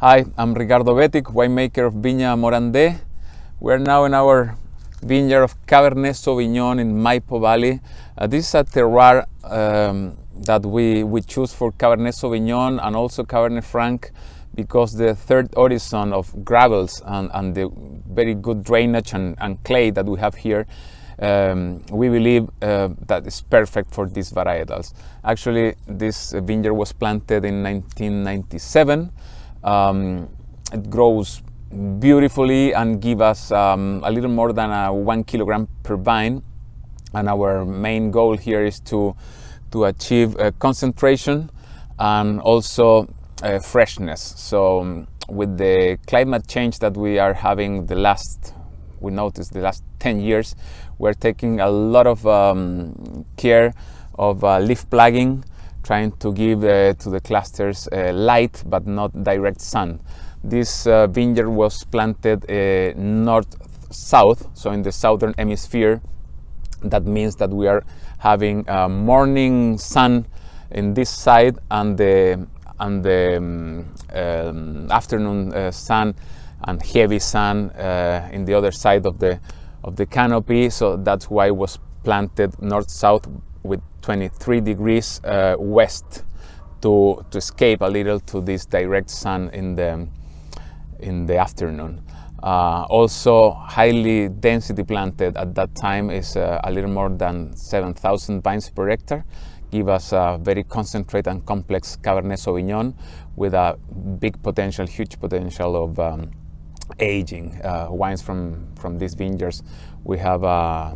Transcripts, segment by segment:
Hi, I'm Ricardo Betic, winemaker of Viña Morandé. We're now in our vineyard of Cabernet Sauvignon in Maipo Valley. Uh, this is a terroir um, that we, we choose for Cabernet Sauvignon and also Cabernet Franc because the third horizon of gravels and, and the very good drainage and, and clay that we have here um, we believe uh, that is perfect for these varietals. Actually, this vineyard was planted in 1997 um, it grows beautifully and give us um, a little more than a one kilogram per vine. And our main goal here is to, to achieve uh, concentration and also uh, freshness. So um, with the climate change that we are having the last, we noticed the last 10 years, we're taking a lot of um, care of uh, leaf plugging trying to give uh, to the clusters uh, light but not direct sun. This uh, vineyard was planted uh, north south, so in the southern hemisphere. That means that we are having uh, morning sun in this side and the and the um, um, afternoon uh, sun and heavy sun in the other side of the of the canopy. So that's why it was planted north south with 23 degrees uh, west to, to escape a little to this direct sun in the, in the afternoon. Uh, also highly density planted at that time is uh, a little more than 7,000 vines per hectare. Give us a very concentrated and complex Cabernet Sauvignon with a big potential, huge potential of um, aging uh, wines from, from these vineyards. We have a uh,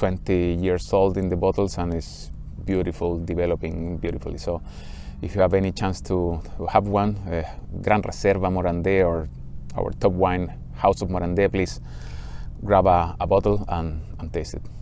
20 years old in the bottles and is beautiful, developing beautifully. So if you have any chance to have one, uh, Gran Reserva Morandé or our top wine, House of Morandé, please grab a, a bottle and, and taste it.